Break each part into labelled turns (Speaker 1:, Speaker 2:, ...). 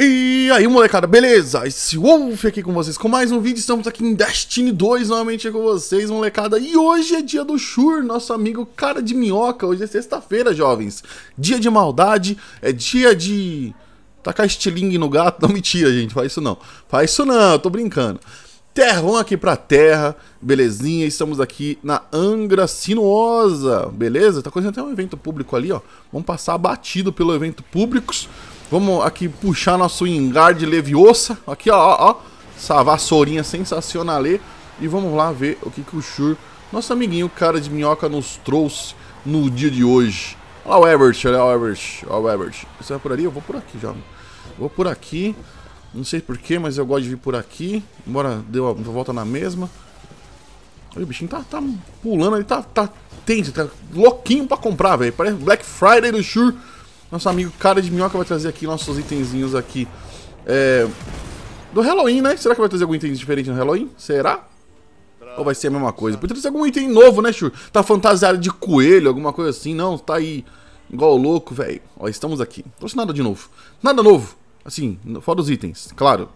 Speaker 1: E aí, molecada, beleza? Esse Wolf aqui com vocês com mais um vídeo. Estamos aqui em Destiny 2 novamente com vocês, molecada. E hoje é dia do Shur, nosso amigo cara de minhoca. Hoje é sexta-feira, jovens. Dia de maldade, é dia de... Tacar estilingue no gato. Não, mentira, gente, faz isso não. Faz isso não, tô brincando. Terra, vamos aqui pra terra, belezinha, estamos aqui na Angra Sinuosa, beleza? Tá acontecendo até um evento público ali, ó, vamos passar batido pelo evento públicos, Vamos aqui puxar nosso engarde leviosa. Aqui, ó, ó, ó. Essa vassourinha sensacional ali. E vamos lá ver o que, que o Shur, nosso amiguinho cara de minhoca, nos trouxe no dia de hoje. Olha lá o Everett, olha lá o Everett, olha o Everett. Você vai por ali? Eu vou por aqui já. Vou por aqui. Não sei porquê, mas eu gosto de vir por aqui. Embora deu uma volta na mesma. Olha, o bichinho tá, tá pulando ali, tá, tá tenso, tá louquinho pra comprar, velho. Parece Black Friday do Shur. Sure. Nosso amigo Cara de Minhoca vai trazer aqui nossos itenzinhos aqui. É, do Halloween, né? Será que vai trazer algum item diferente no Halloween? Será? Ou vai ser a mesma coisa? Podia trazer algum item novo, né, Shur? Tá fantasiado de coelho, alguma coisa assim. Não, tá aí igual louco, velho. Ó, estamos aqui. Não trouxe nada de novo. Nada novo. Assim, fora os itens, claro.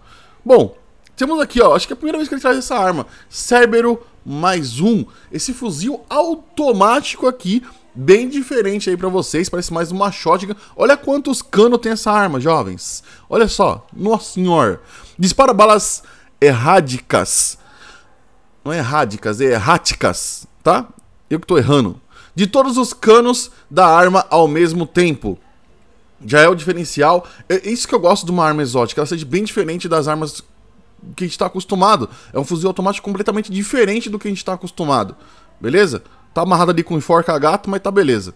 Speaker 1: Bom, temos aqui, ó. Acho que é a primeira vez que ele traz essa arma. Cerbero mais um. Esse fuzil automático aqui, bem diferente aí para vocês, parece mais uma shotgun. Olha quantos canos tem essa arma, jovens. Olha só, nossa senhora. Dispara balas erráticas. Não é erráticas, é erráticas, tá? Eu que tô errando. De todos os canos da arma ao mesmo tempo. Já é o diferencial. É isso que eu gosto de uma arma exótica. Ela seja bem diferente das armas que a gente está acostumado. É um fuzil automático completamente diferente do que a gente está acostumado. Beleza? Tá amarrado ali com enforca gato, mas tá beleza.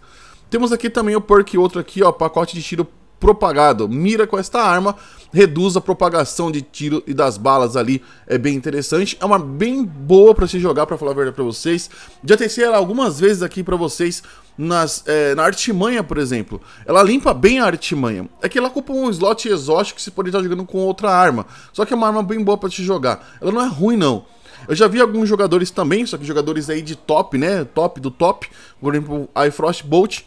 Speaker 1: Temos aqui também o perk outro aqui, ó, pacote de tiro propagado. Mira com esta arma, reduz a propagação de tiro e das balas ali, é bem interessante. É uma bem boa para se jogar, para falar a verdade para vocês. Já testei ela algumas vezes aqui para vocês, nas, é, na artimanha, por exemplo. Ela limpa bem a artimanha. É que ela ocupa um slot exótico que você pode estar jogando com outra arma. Só que é uma arma bem boa para se jogar. Ela não é ruim, não. Eu já vi alguns jogadores também, só que jogadores aí de top, né? Top do top. Por exemplo, a Frostbolt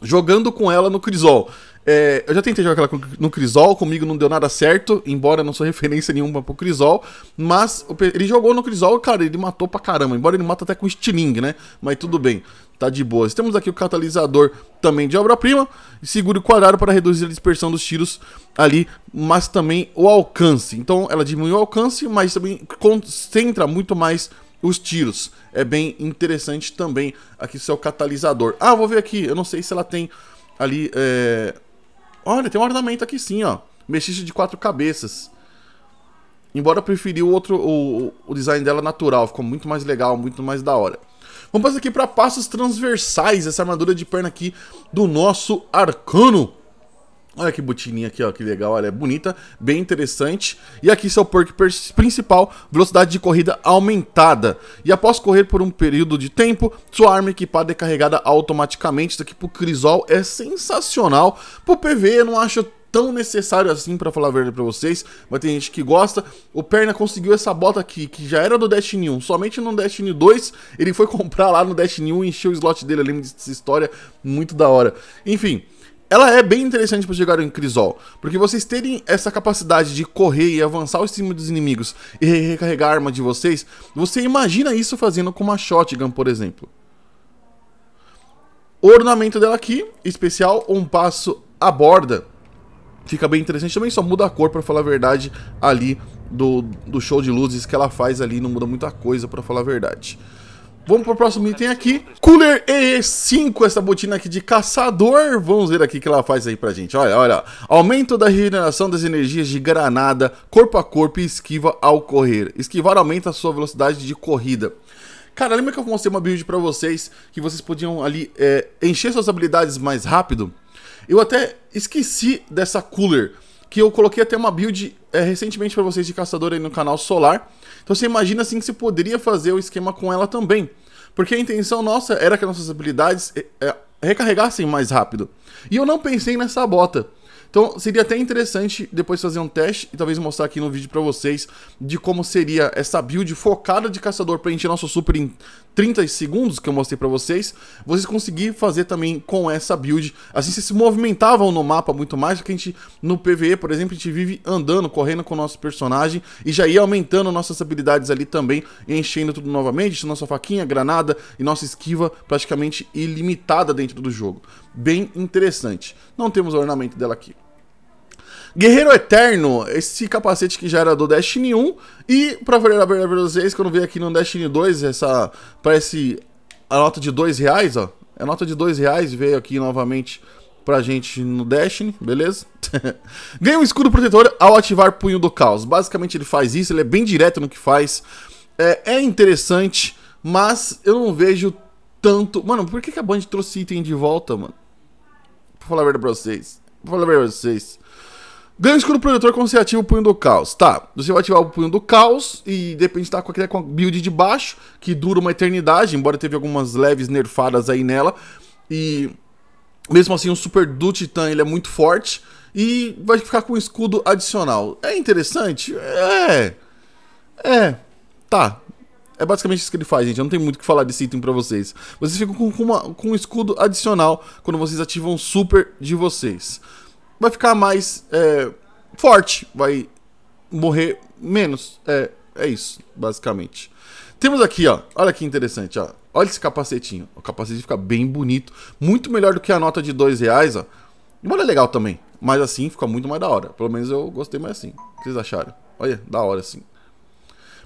Speaker 1: jogando com ela no Crisol. É, eu já tentei jogar aquela no Crisol, comigo não deu nada certo, embora eu não sou referência nenhuma pro Crisol, mas ele jogou no Crisol, cara, ele matou pra caramba, embora ele mata até com estilingue, né? Mas tudo bem, tá de boas. Temos aqui o catalisador também de obra-prima, segure o quadrado para reduzir a dispersão dos tiros ali, mas também o alcance. Então ela diminui o alcance, mas também concentra muito mais os tiros. É bem interessante também aqui seu catalisador. Ah, vou ver aqui, eu não sei se ela tem ali é, Olha, tem um ornamento aqui sim, ó. Mexiche de quatro cabeças. Embora eu preferi o outro, o, o design dela natural. Ficou muito mais legal, muito mais da hora. Vamos passar aqui para passos transversais. Essa armadura de perna aqui do nosso Arcano. Olha que botininha aqui, ó, que legal, olha, é bonita, bem interessante. E aqui seu perk principal, velocidade de corrida aumentada. E após correr por um período de tempo, sua arma equipada é carregada automaticamente. Isso aqui pro Crisol é sensacional. Pro PV eu não acho tão necessário assim, para falar a verdade pra vocês, mas tem gente que gosta. O Perna conseguiu essa bota aqui, que já era do Destiny 1, somente no Destiny 2, ele foi comprar lá no Destiny 1 e encheu o slot dele, eu lembro dessa história, muito da hora. Enfim ela é bem interessante para jogar em Crisol, porque vocês terem essa capacidade de correr e avançar o cima dos inimigos e recarregar a arma de vocês, você imagina isso fazendo com uma shotgun, por exemplo. O ornamento dela aqui, especial, um passo à borda. Fica bem interessante também, só muda a cor, para falar a verdade, ali do, do show de luzes que ela faz ali, não muda muita coisa, para falar a verdade. Vamos pro próximo item aqui. Cooler E5, essa botina aqui de caçador. Vamos ver aqui o que ela faz aí pra gente. Olha, olha. Aumento da regeneração das energias de granada, corpo a corpo e esquiva ao correr. Esquivar aumenta a sua velocidade de corrida. Cara, lembra que eu mostrei uma build pra vocês que vocês podiam ali é, encher suas habilidades mais rápido? Eu até esqueci dessa cooler que eu coloquei até uma build é, recentemente para vocês de caçador aí no canal Solar. Então você imagina assim que você poderia fazer o esquema com ela também. Porque a intenção nossa era que nossas habilidades é, recarregassem mais rápido. E eu não pensei nessa bota. Então seria até interessante depois fazer um teste e talvez mostrar aqui no vídeo para vocês de como seria essa build focada de caçador para encher nosso super em 30 segundos que eu mostrei para vocês. Vocês conseguir fazer também com essa build. Assim vocês se movimentavam no mapa muito mais, porque a gente no PVE, por exemplo, a gente vive andando, correndo com o nosso personagem e já ia aumentando nossas habilidades ali também, enchendo tudo novamente, nossa faquinha, granada e nossa esquiva praticamente ilimitada dentro do jogo bem interessante. Não temos ornamento dela aqui. Guerreiro Eterno, esse capacete que já era do Destiny 1. E, pra falar a verdade pra vocês, quando veio aqui no Destiny 2, essa. Parece a nota de 2 reais, ó. É nota de 2 reais, veio aqui novamente pra gente no Destiny, beleza? Ganha um escudo protetor ao ativar Punho do Caos. Basicamente ele faz isso, ele é bem direto no que faz. É, é interessante, mas eu não vejo tanto. Mano, por que, que a Band trouxe item de volta, mano? Vou falar a verdade pra vocês. Vou falar a verdade pra vocês. Ganha o escudo protetor quando você ativa o punho do caos. Tá, você vai ativar o punho do caos e depende de tá com, aquele, com a build de baixo, que dura uma eternidade, embora teve algumas leves nerfadas aí nela. E mesmo assim, o super do Titã ele é muito forte e vai ficar com escudo adicional. É interessante? É. É. Tá, é basicamente isso que ele faz, gente. Eu não tenho muito o que falar desse item pra vocês. Vocês ficam com, com, uma, com um escudo adicional quando vocês ativam o super de vocês. Vai ficar mais é, forte, vai morrer menos. É, é isso, basicamente. Temos aqui, ó. Olha que interessante, ó. Olha esse capacetinho. O capacete fica bem bonito. Muito melhor do que a nota de dois reais, ó. Embora é legal também. Mas assim fica muito mais da hora. Pelo menos eu gostei mais assim. O que vocês acharam? Olha, da hora assim.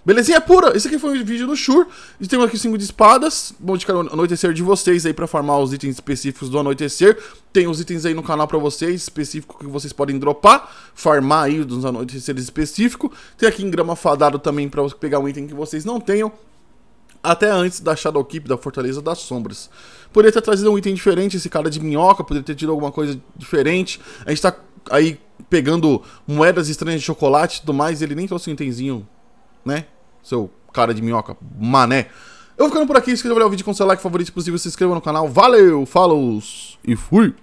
Speaker 1: Belezinha pura! Esse aqui foi um vídeo do Shur. temos aqui 5 de espadas. Bom, de cara, anoitecer de vocês aí pra farmar os itens específicos do anoitecer. Tem os itens aí no canal pra vocês, específico que vocês podem dropar. Farmar aí dos anoiteceres específico. Tem aqui em grama fadado também pra pegar um item que vocês não tenham até antes da Shadow Keep, da Fortaleza das Sombras. Poderia ter trazido um item diferente, esse cara de minhoca, poderia ter tido alguma coisa diferente. A gente tá aí pegando moedas estranhas de chocolate e tudo mais, ele nem trouxe um itemzinho, né? seu cara de minhoca, mané. Eu vou ficando por aqui, se quiser olhar o vídeo com seu like favorito possível, se inscreva no canal. Valeu, falou e fui!